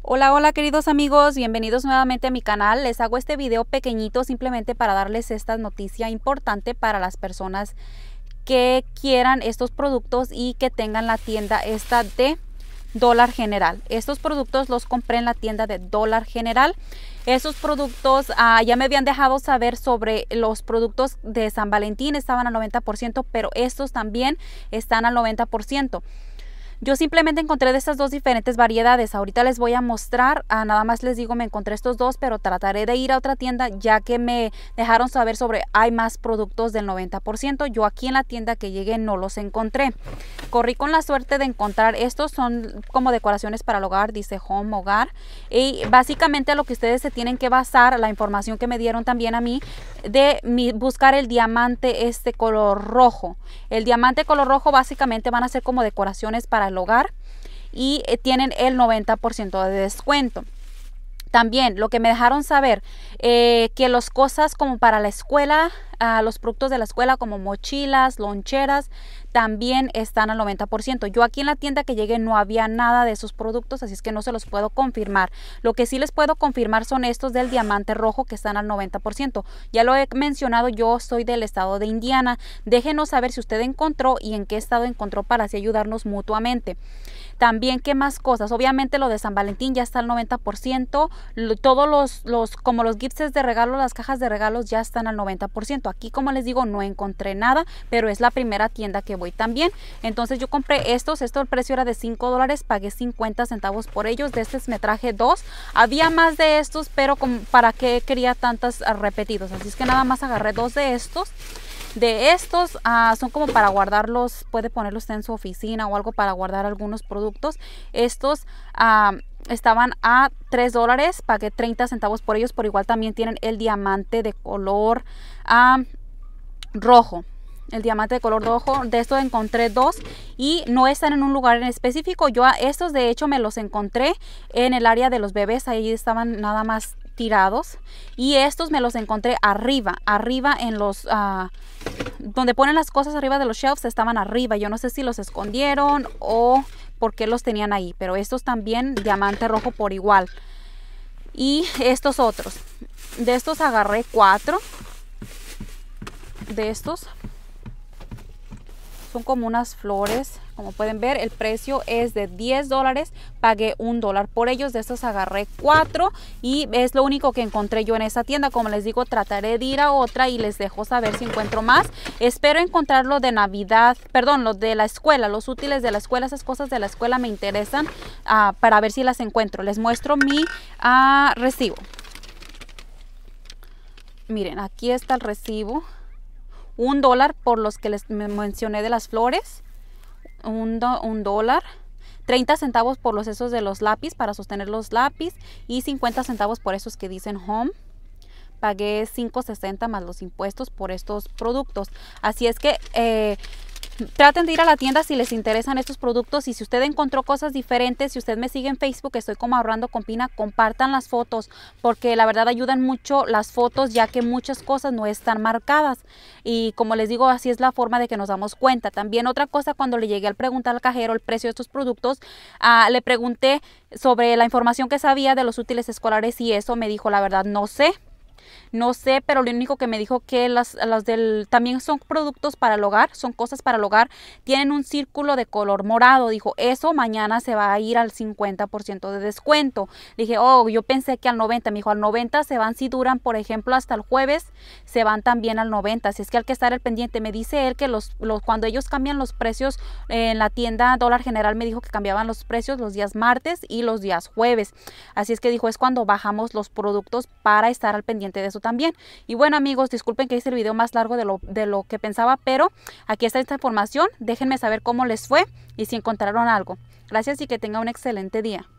Hola, hola queridos amigos, bienvenidos nuevamente a mi canal. Les hago este video pequeñito simplemente para darles esta noticia importante para las personas que quieran estos productos y que tengan la tienda esta de Dólar General. Estos productos los compré en la tienda de Dólar General. Esos productos ah, ya me habían dejado saber sobre los productos de San Valentín, estaban al 90%, pero estos también están al 90%. Yo simplemente encontré de estas dos diferentes variedades. Ahorita les voy a mostrar, ah, nada más les digo, me encontré estos dos, pero trataré de ir a otra tienda ya que me dejaron saber sobre hay más productos del 90%. Yo aquí en la tienda que llegué no los encontré. Corrí con la suerte de encontrar estos, son como decoraciones para el hogar, dice home, hogar. Y básicamente lo que ustedes se tienen que basar, la información que me dieron también a mí, de buscar el diamante este color rojo. El diamante color rojo básicamente van a ser como decoraciones para el hogar y eh, tienen el 90% de descuento. También lo que me dejaron saber, eh, que las cosas como para la escuela a los productos de la escuela como mochilas, loncheras, también están al 90%. Yo aquí en la tienda que llegué no había nada de esos productos, así es que no se los puedo confirmar. Lo que sí les puedo confirmar son estos del diamante rojo que están al 90%. Ya lo he mencionado, yo soy del estado de Indiana. Déjenos saber si usted encontró y en qué estado encontró para así ayudarnos mutuamente. También, ¿qué más cosas? Obviamente lo de San Valentín ya está al 90%. Todos los, los como los gifts de regalo, las cajas de regalos ya están al 90%. Aquí, como les digo, no encontré nada, pero es la primera tienda que voy también. Entonces yo compré estos. Esto el precio era de 5 dólares. Pagué 50 centavos por ellos. De estos me traje dos. Había más de estos, pero ¿para qué quería tantas ah, repetidos? Así es que nada más agarré dos de estos. De estos ah, son como para guardarlos, puede ponerlos en su oficina o algo para guardar algunos productos. Estos ah, estaban a 3 dólares, pagué 30 centavos por ellos, por igual también tienen el diamante de color rojo. El diamante de color rojo, de estos encontré dos y no están en un lugar en específico. Yo a estos de hecho me los encontré en el área de los bebés, ahí estaban nada más tirados y estos me los encontré arriba, arriba en los ah, donde ponen las cosas arriba de los shelves estaban arriba. Yo no sé si los escondieron o por qué los tenían ahí, pero estos también diamante rojo por igual. Y estos otros. De estos agarré cuatro. De estos son como unas flores como pueden ver el precio es de 10 dólares pagué un dólar por ellos de estos agarré cuatro y es lo único que encontré yo en esa tienda como les digo trataré de ir a otra y les dejo saber si encuentro más espero encontrar lo de navidad perdón lo de la escuela los útiles de la escuela esas cosas de la escuela me interesan ah, para ver si las encuentro les muestro mi ah, recibo miren aquí está el recibo un dólar por los que les mencioné de las flores, un, dólar, 30 centavos por los esos de los lápiz para sostener los lápiz y 50 centavos por esos que dicen home. Pagué 5.60 más los impuestos por estos productos. Así es que eh, traten de ir a la tienda si les interesan estos productos y si usted encontró cosas diferentes, si usted me sigue en Facebook, estoy como ahorrando con Pina, compartan las fotos porque la verdad ayudan mucho las fotos ya que muchas cosas no están marcadas y como les digo, así es la forma de que nos damos cuenta. También otra cosa, cuando le llegué al preguntar al cajero el precio de estos productos, ah, le pregunté sobre la información que sabía de los útiles escolares y eso me dijo la verdad no sé, no sé, pero lo único que me dijo que las, del también son productos para el hogar, son cosas para el hogar, tienen un círculo de color morado. Dijo, eso mañana se va a ir al 50% de descuento. Dije, oh, yo pensé que al 90, me dijo, al 90 se van si duran, por ejemplo, hasta el jueves, se van también al 90. Si es que hay que estar al pendiente, me dice él que los, los cuando ellos cambian los precios en la tienda Dólar General me dijo que cambiaban los precios los días martes y los días jueves. Así es que dijo, es cuando bajamos los productos para estar al pendiente de eso también. Y bueno amigos, disculpen que hice el video más largo de lo, de lo que pensaba, pero aquí está esta información. Déjenme saber cómo les fue y si encontraron algo. Gracias y que tenga un excelente día.